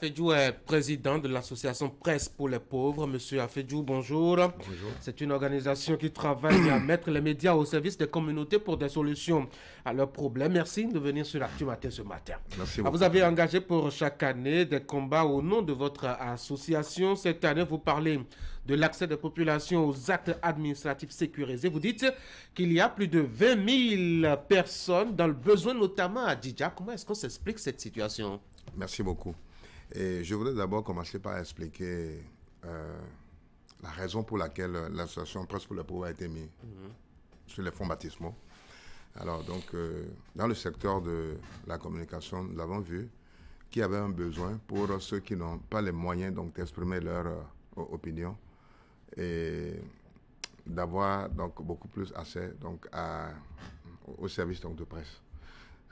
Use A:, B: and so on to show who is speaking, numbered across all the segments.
A: Afedjou est président de l'association Presse pour les pauvres. Monsieur Afedjou, bonjour. Bonjour. C'est une organisation qui travaille à mettre les médias au service des communautés pour des solutions à leurs problèmes. Merci de venir sur l'actu Matin ce matin. Merci ah, Vous avez engagé pour chaque année des combats au nom de votre association. Cette année, vous parlez de l'accès des populations aux actes administratifs sécurisés. Vous dites qu'il y a plus de 20 000 personnes dans le besoin, notamment à Didja. Comment est-ce qu'on s'explique cette situation Merci
B: beaucoup. Et je voudrais d'abord commencer par expliquer euh, la raison pour laquelle euh, l'association Presse pour le pouvoir a été mise mhm. sur les fonds baptismaux. Alors, donc, euh, dans le secteur de la communication, nous l'avons vu, qu'il y avait un besoin pour ceux qui n'ont pas les moyens d'exprimer leur opinion et d'avoir donc beaucoup plus accès donc à, au service de presse.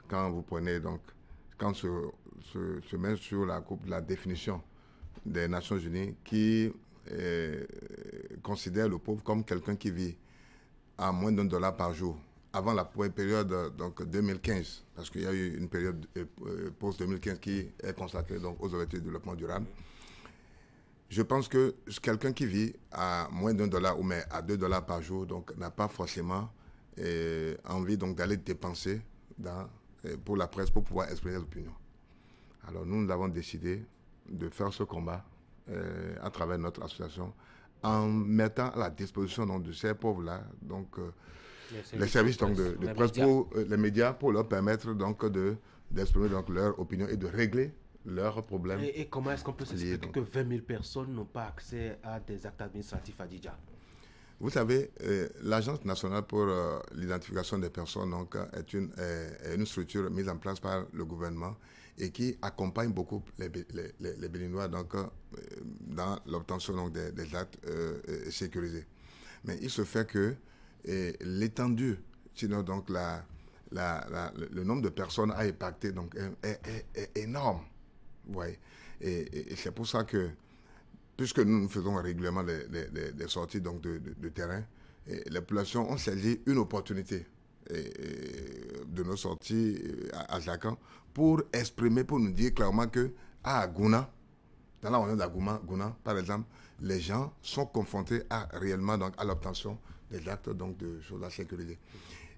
B: Quand vous prenez donc, quand ce, se, met sur la la définition des Nations Unies qui eh, considère le pauvre comme quelqu'un qui vit à moins d'un dollar par jour. Avant la période donc 2015, parce qu'il y a eu une période euh, euh, post-2015 qui est consacrée donc, aux objectifs de développement durable, je pense que quelqu'un qui vit à moins d'un dollar ou mais à deux dollars par jour donc n'a pas forcément eh, envie d'aller dépenser eh, pour la presse pour pouvoir exprimer l'opinion. Alors nous, nous avons décidé de faire ce combat euh, à travers notre association en mettant à la disposition de ces pauvres-là donc, euh, les, services, de, presse pour euh, les médias pour leur permettre donc, d'exprimer leur opinion et de régler leurs problèmes. Et,
A: comment est-ce qu'on peut dire que 20 000 personnes n'ont pas accès à des actes administratifs à Didja
B: vous savez, euh, l'Agence nationale pour euh, l'identification des personnes donc, est, une, une, structure mise en place par le gouvernement et qui accompagne beaucoup les, les, Béninois donc, euh, dans l'obtention des, des, actes sécurisés. Mais il se fait que l'étendue, sinon donc la, la, le nombre de personnes à impacter donc, est, énorme. Ouais. et c'est pour ça que puisque nous, faisons régulièrement des, sorties donc de, terrain, les populations ont saisi une opportunité de nos sorties à, Jacan pour exprimer, pour nous dire clairement que à Gouna, dans la région d'Agouna, par exemple, les gens sont confrontés à, réellement donc, à l'obtention des actes donc, de choses à sécurité.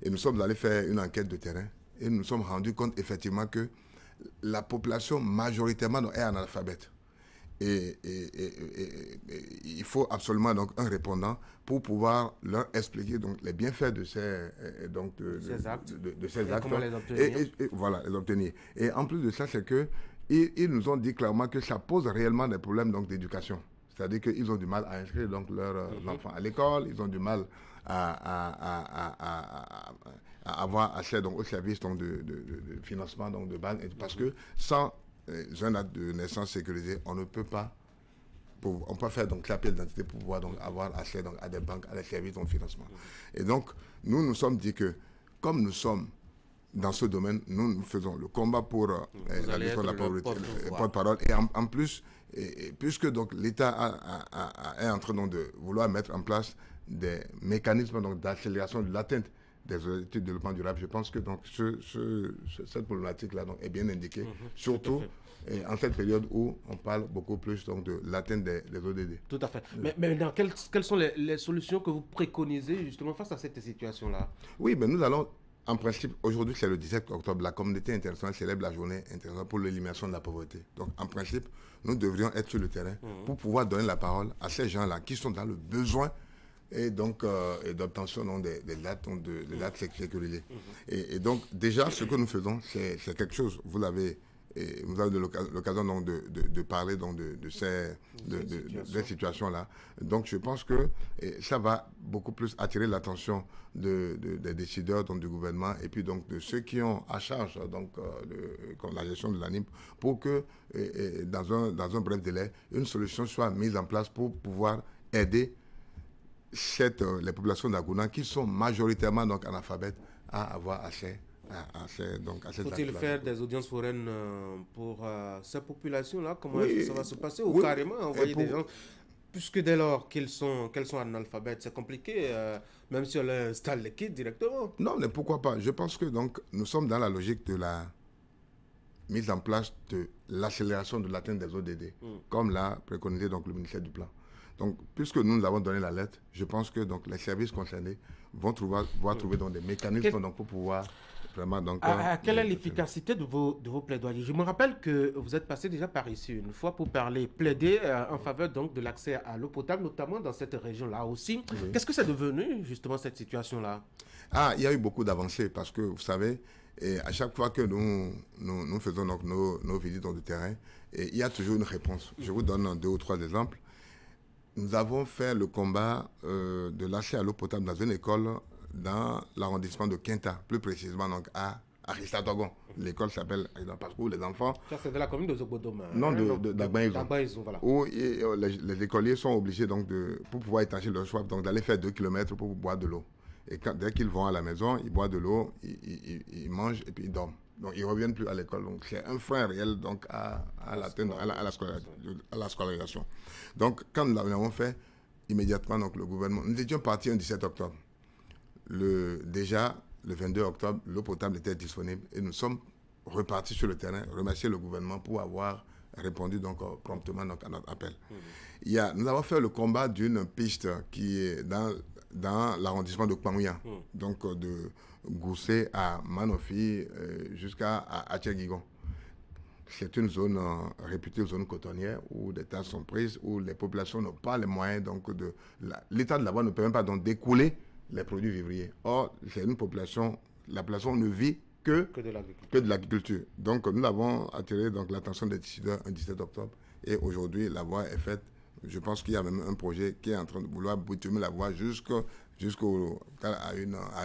B: Et nous sommes allés faire une enquête de terrain et nous nous sommes rendus compte effectivement que la population majoritairement est analphabète et, il faut absolument donc un répondant pour pouvoir leur expliquer donc les bienfaits de ces euh, euh, donc de, ces actes, et, voilà les obtenir et en plus de ça c'est que ils, nous ont dit clairement que ça pose réellement des problèmes donc d'éducation c'est-à-dire qu'ils ont du mal à inscrire donc leurs euh, mhm. enfants à l'école ils ont du mal à, avoir accès donc au service donc de, financement donc de base parce mhm. que sans jeunes de naissance sécurisée, on ne peut pas peut faire donc la d'identité pour pouvoir donc avoir accès donc, à des banques, à des services de financement. Et donc, nous nous sommes dit que, comme nous sommes dans ce domaine, nous, nous faisons le combat pour euh, la lutte de la pauvreté, porte-parole. Et en, plus, et, puisque donc l'État a, est en train de vouloir mettre en place des mécanismes d'accélération de l'atteinte des études de développement durable. Je pense que donc ce, cette problématique-là est bien indiquée, mhm. surtout en cette période où on parle beaucoup plus donc, de l'atteinte des, ODD. Tout à fait. Euh. Mais,
A: maintenant, quelles, quelles, sont les, solutions que vous préconisez justement face à cette situation-là
B: Oui, mais nous allons, en principe, aujourd'hui c'est le 17 octobre, la communauté internationale célèbre la journée internationale pour l'élimination de la pauvreté. Donc en principe, nous devrions être sur le terrain mhm. pour pouvoir donner la parole à ces gens-là qui sont dans le besoin et donc euh, d'obtention des, des, dates de, des sécurisées. Mhm. Et, et, donc déjà, ce que nous faisons, c'est quelque chose, vous l'avez et vous avez l'occasion de, de, de, parler donc de, de ces situations. là donc je pense que ça va beaucoup plus attirer l'attention des décideurs donc du gouvernement et puis donc de ceux qui ont à charge donc euh, le, la gestion de l'ANIM pour que dans un dans un bref délai une solution soit mise en place pour pouvoir aider euh, les populations d'Agounan qui sont majoritairement donc, analphabètes à avoir accès à, à donc, Faut-il faire
A: des audiences foraines euh, pour cette euh, ces populations-là Comment ça va se passer Ou carrément envoyer des gens Puisque dès lors qu'ils sont, qu'elles sont analphabètes, c'est compliqué, même si on installe les kits directement.
B: Non, mais pourquoi pas Je pense que donc nous sommes dans la logique de la mise en place de l'accélération de l'atteinte des ODD, hmm. comme l'a préconisé donc le ministère du Plan. Donc, puisque nous, nous avons donné la lettre, je pense que donc, les services concernés vont trouver, vont trouver donc, des mécanismes donc, pour pouvoir vraiment... Donc, ah, euh, ah,
A: quelle est l'efficacité de vos, de vos plaidoyers Je me rappelle que vous êtes passé déjà par ici une fois pour parler, plaider euh, en faveur donc, de l'accès à l'eau potable, notamment dans cette région-là aussi. Qu'est-ce que c'est devenu, justement, cette situation-là
B: Ah, il y a eu beaucoup d'avancées parce que, vous savez, et à chaque fois que nous, nous, faisons donc, nos, nos visites dans le terrain, et il y a toujours une réponse. Je vous donne deux ou trois exemples nous avons fait le combat euh, de l'accès à l'eau potable dans une école dans l'arrondissement de Quinta, plus précisément donc à Aristadogon. L'école s'appelle parce que les enfants.
A: Ça, c'est de la commune de Zobodoma. Hein. Non, de,
B: Où les, écoliers sont obligés, donc, de, pour pouvoir étancher leur soif, donc d'aller faire 2 kilomètres pour boire de l'eau. Et dès qu'ils vont à la maison, ils boivent de l'eau, ils mangent et puis ils dorment. Donc, ils ne reviennent plus à l'école. Donc, c'est un frein réel donc, à, la, à, scolarisation. Donc, quand nous l'avons fait, immédiatement, donc, le gouvernement. Nous étions partis le 17 octobre. Le, déjà, le 22 octobre, l'eau potable était disponible et nous sommes repartis sur le terrain, remercier le gouvernement pour avoir répondu donc euh, promptement donc, à notre appel. Mmh. Il y a, nous avons fait le combat d'une piste qui est dans dans l'arrondissement de Kpamouya, hmm. donc euh, de Goussé à Manofi euh, jusqu'à Atchagigon. C'est une zone euh, réputée zone cotonnière où des tas sont prises, où les populations n'ont pas les moyens. Donc de L'État de la voie ne permet pas donc découler les produits vivriers. Or, c'est une population, la population ne vit que, que de l'agriculture. Donc nous avons attiré l'attention des décideurs le 17 octobre et aujourd'hui la voie est faite je pense qu'il y a même un projet qui est en train de vouloir boutumer la voie jusqu'à jusqu'au à,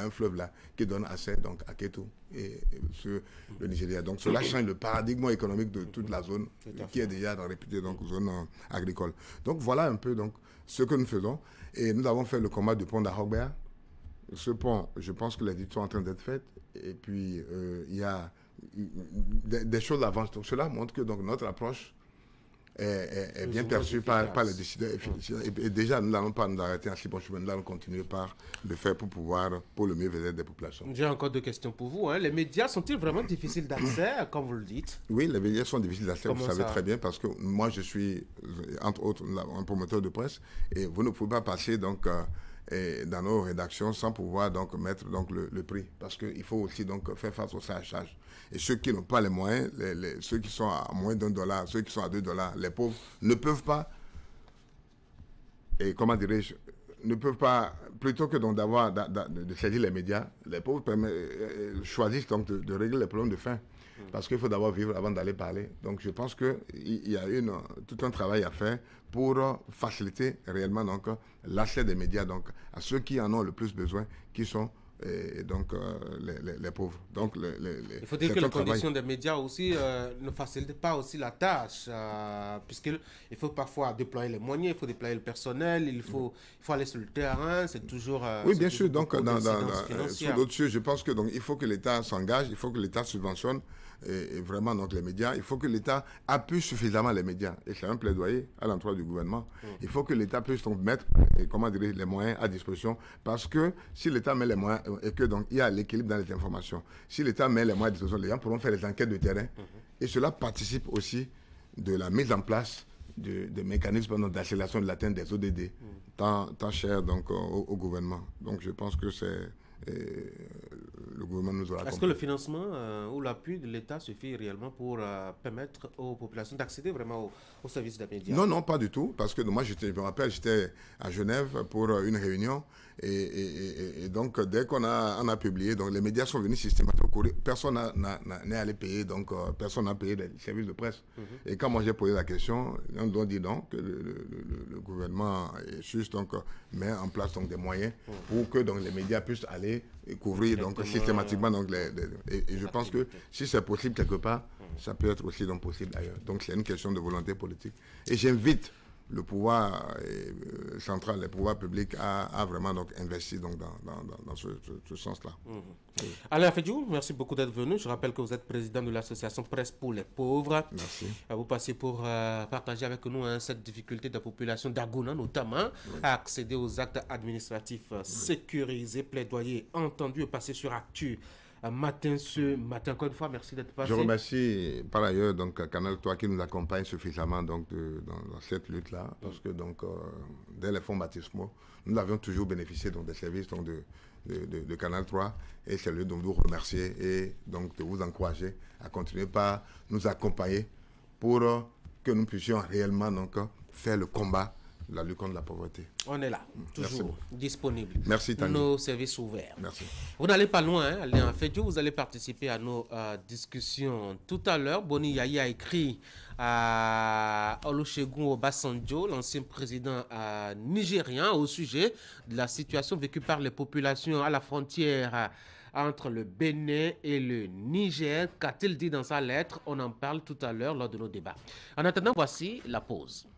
B: un fleuve là qui donne accès donc à Keto et, sur le Nigeria. Donc cela change le paradigme économique de toute la zone qui est déjà réputée donc zone euh, agricole. Donc voilà un peu donc ce que nous faisons et nous avons fait le combat du pont d'Ahobea. Ce pont, je pense que les études sont en train d'être faites et puis euh, il y a des, choses choses d'avance. Donc cela montre que donc notre approche est, bien perçu par, les décideurs et, déjà, nous n'allons pas nous arrêter en si bon chemin, nous allons continuer par le faire pour pouvoir, pour le mieux venir des populations.
A: J'ai encore deux questions pour vous. Hein. Les médias sont-ils vraiment difficiles d'accès, comme vous le
B: dites Oui, les médias sont difficiles d'accès, vous savez très bien, parce que moi, je suis, entre autres, un promoteur de presse, et vous ne pouvez pas passer, donc... Euh, dans nos rédactions sans pouvoir donc mettre donc le, prix parce qu'il faut aussi donc faire face au à et ceux qui n'ont pas les moyens les, ceux qui sont à moins d'un dollar ceux qui sont à deux dollars les pauvres ne peuvent pas et comment dirais-je ne peuvent pas plutôt que donc d'avoir de saisir les médias les pauvres euh, euh, choisissent donc de, de régler les problèmes de faim parce qu'il faut d'abord vivre avant d'aller parler. Donc je pense qu'il y a une, tout un travail à faire pour faciliter réellement l'accès des médias donc, à ceux qui en ont le plus besoin, qui sont et donc euh, les, pauvres. Donc, Il faut dire que les conditions
A: des médias aussi euh, ne facilitent pas aussi la tâche, euh, puisqu'il il faut parfois déployer les moyens, il faut déployer le personnel, il faut, il faut aller sur le terrain, c'est toujours... oui, bien sûr, donc sur d'autres
B: sujets, je pense que donc, il faut que l'État s'engage, il faut que l'État subventionne vraiment donc, les médias, il faut que l'État appuie suffisamment les médias, et c'est un plaidoyer à l'endroit du gouvernement. Mm. Il faut que l'État puisse mettre, comment dire, les moyens à disposition, parce que si l'État met les moyens et que donc il y a l'équilibre dans les informations. Si l'État met les moyens de disposition, les gens pourront faire les enquêtes de terrain mhm. et cela participe aussi de la mise en place de, mécanismes d'accélération de l'atteinte des ODD, mhm. tant, cher donc, au, gouvernement. Donc je pense que c'est euh, le gouvernement nous Est-ce que le
A: financement euh, ou l'appui de l'État suffit réellement pour euh, permettre aux populations d'accéder vraiment aux services de médias Non, non,
B: pas du tout. Parce que moi, je me rappelle, j'étais à Genève pour euh, une réunion. Et, donc, dès qu'on a, a publié, donc les médias sont venus systématiquement Personne n'est allé payer, donc euh, personne n'a payé les services de presse. Mhm. Et quand moi j'ai posé la question, on doit dire donc que le, gouvernement est juste, donc euh, met en place donc, des moyens mhm. pour que donc, les médias puissent aller couvrir donc, systématiquement. Donc, et, je pense que si c'est possible quelque part, mhm. ça peut être aussi donc, possible ailleurs. Donc c'est une question de volonté politique. Et j'invite le pouvoir euh, central, le pouvoir public a, vraiment donc investi donc dans, ce, sens-là. Mhm. Alain
A: Fedjou, merci beaucoup d'être venu. Je rappelle que vous êtes président de l'association Presse pour les pauvres. Merci. Euh, vous passez pour euh, partager avec nous hein, cette difficulté de la population d'Agouna notamment à accéder aux actes administratifs sécurisés, plaidoyer entendus et passés sur actu matin ce matin. Encore une fois, merci d'être passé. Je
B: remercie par ailleurs donc Canal 3 qui nous accompagne suffisamment donc dans, cette lutte là, parce que donc euh, dès les fonds baptismaux, nous avions toujours bénéficié donc des services donc de Canal 3 et c'est le de vous remercier et donc de vous encourager à continuer par nous accompagner pour euh, que nous puissions réellement donc faire le combat la lutte contre la pauvreté. On est là, toujours disponible. Merci Tani. Nos
A: services ouverts. Merci. Vous n'allez pas loin, hein, en fait vous allez participer à nos euh, discussions. Tout à l'heure, Boni Yayi a écrit à Olusegun Obasanjo, l'ancien président euh, nigérien, au sujet de la situation vécue par les populations à la frontière euh, entre le Bénin et le Niger. Qu'a-t-il dit dans sa lettre On en parle tout à l'heure lors de nos débats. En attendant, voici la pause.